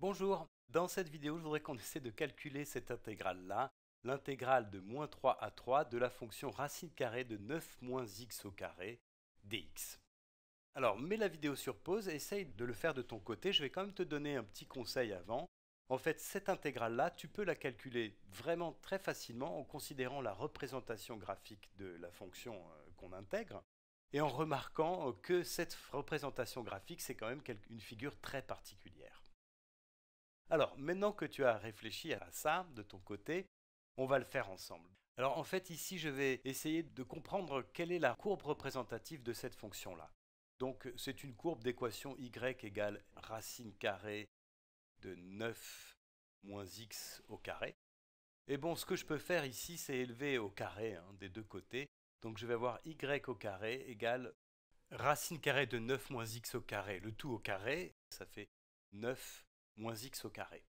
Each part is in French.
Bonjour, dans cette vidéo je voudrais qu'on essaie de calculer cette intégrale-là, l'intégrale de moins 3 à 3 de la fonction racine carrée de 9 moins x au carré dx. Alors mets la vidéo sur pause essaye de le faire de ton côté, je vais quand même te donner un petit conseil avant. En fait cette intégrale-là, tu peux la calculer vraiment très facilement en considérant la représentation graphique de la fonction euh, qu'on intègre et en remarquant euh, que cette représentation graphique c'est quand même une figure très particulière. Alors, maintenant que tu as réfléchi à ça de ton côté, on va le faire ensemble. Alors en fait ici je vais essayer de comprendre quelle est la courbe représentative de cette fonction là. Donc c'est une courbe d'équation y égale racine carrée de 9 moins x au carré. Et bon ce que je peux faire ici c'est élever au carré hein, des deux côtés. Donc je vais avoir y au carré égale racine carrée de 9 moins x au carré, le tout au carré, ça fait 9 moins x au carré.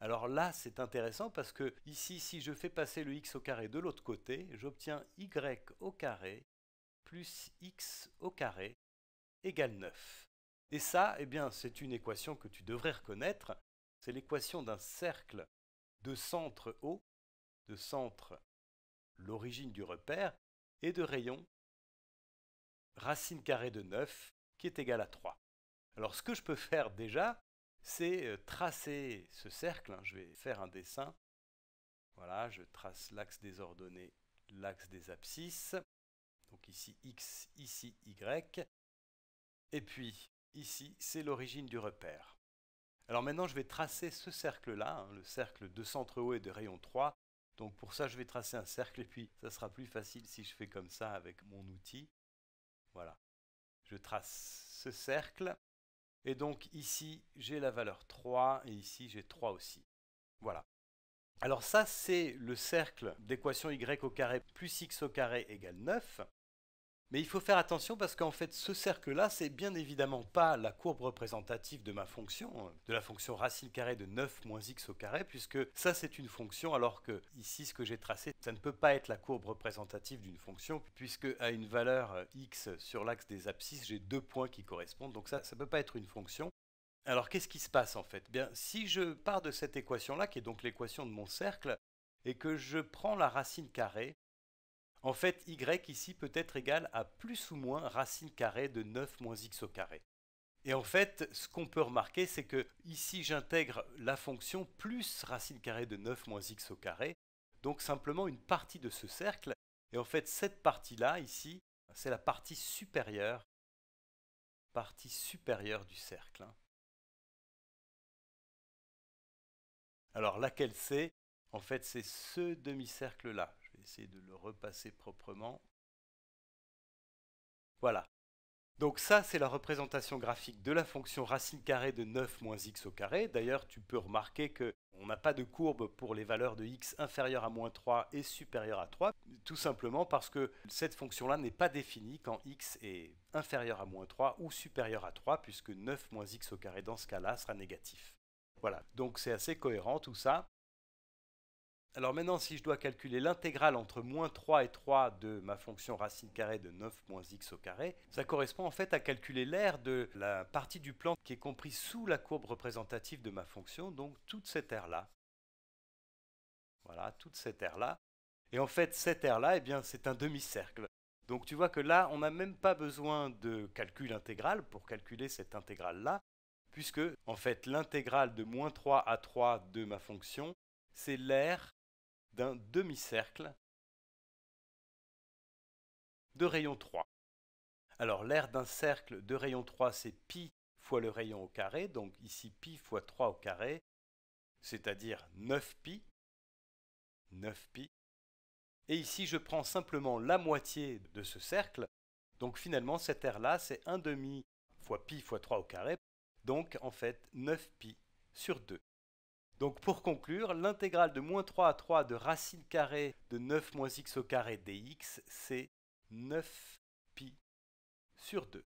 Alors là, c'est intéressant parce que ici, si je fais passer le x au carré de l'autre côté, j'obtiens y au carré plus x au carré égale 9. Et ça, eh bien, c'est une équation que tu devrais reconnaître. C'est l'équation d'un cercle de centre haut, de centre l'origine du repère, et de rayon racine carrée de 9 qui est égal à 3. Alors ce que je peux faire déjà, c'est euh, tracer ce cercle. Hein. Je vais faire un dessin. Voilà, je trace l'axe des ordonnées, l'axe des abscisses. Donc ici X, ici Y. Et puis ici, c'est l'origine du repère. Alors maintenant, je vais tracer ce cercle-là, hein, le cercle de centre haut et de rayon 3. Donc pour ça, je vais tracer un cercle et puis ça sera plus facile si je fais comme ça avec mon outil. Voilà. Je trace ce cercle et donc ici, j'ai la valeur 3 et ici, j'ai 3 aussi. Voilà. Alors ça, c'est le cercle d'équation y au carré plus x au carré égale 9. Mais il faut faire attention parce qu'en fait, ce cercle-là, c'est bien évidemment pas la courbe représentative de ma fonction, de la fonction racine carrée de 9 moins x au carré, puisque ça, c'est une fonction, alors que ici, ce que j'ai tracé, ça ne peut pas être la courbe représentative d'une fonction, puisque à une valeur x sur l'axe des abscisses, j'ai deux points qui correspondent, donc ça, ça ne peut pas être une fonction. Alors, qu'est-ce qui se passe en fait eh Bien, si je pars de cette équation-là, qui est donc l'équation de mon cercle, et que je prends la racine carrée, en fait, y ici peut être égal à plus ou moins racine carrée de 9 moins x au carré. Et en fait, ce qu'on peut remarquer, c'est que ici j'intègre la fonction plus racine carrée de 9 moins x au carré, donc simplement une partie de ce cercle. Et en fait, cette partie-là, ici, c'est la partie supérieure, partie supérieure du cercle. Hein. Alors laquelle c'est En fait, c'est ce demi-cercle-là, essayer de le repasser proprement. Voilà. Donc ça, c'est la représentation graphique de la fonction racine carrée de 9 moins x au carré. D'ailleurs, tu peux remarquer qu'on n'a pas de courbe pour les valeurs de x inférieures à moins 3 et supérieures à 3, tout simplement parce que cette fonction-là n'est pas définie quand x est inférieur à moins 3 ou supérieur à 3, puisque 9 moins x au carré dans ce cas-là sera négatif. Voilà, donc c'est assez cohérent tout ça. Alors maintenant, si je dois calculer l'intégrale entre moins 3 et 3 de ma fonction racine carrée de 9 moins x au carré, ça correspond en fait à calculer l'aire de la partie du plan qui est comprise sous la courbe représentative de ma fonction, donc toute cette aire-là. Voilà, toute cette aire-là. Et en fait, cette aire-là, eh bien, c'est un demi-cercle. Donc tu vois que là, on n'a même pas besoin de calcul intégral pour calculer cette intégrale-là, puisque en fait, l'intégrale de moins 3 à 3 de ma fonction, c'est l'aire d'un demi-cercle de rayon 3. Alors l'aire d'un cercle de rayon 3, c'est pi fois le rayon au carré, donc ici pi fois 3 au carré, c'est-à-dire 9pi. 9pi. Et ici, je prends simplement la moitié de ce cercle. Donc finalement, cet aire-là, c'est 1 demi fois pi fois 3 au carré. Donc en fait, 9pi sur 2. Donc pour conclure, l'intégrale de moins 3 à 3 de racine carrée de 9 moins x au carré dx, c'est 9 pi sur 2.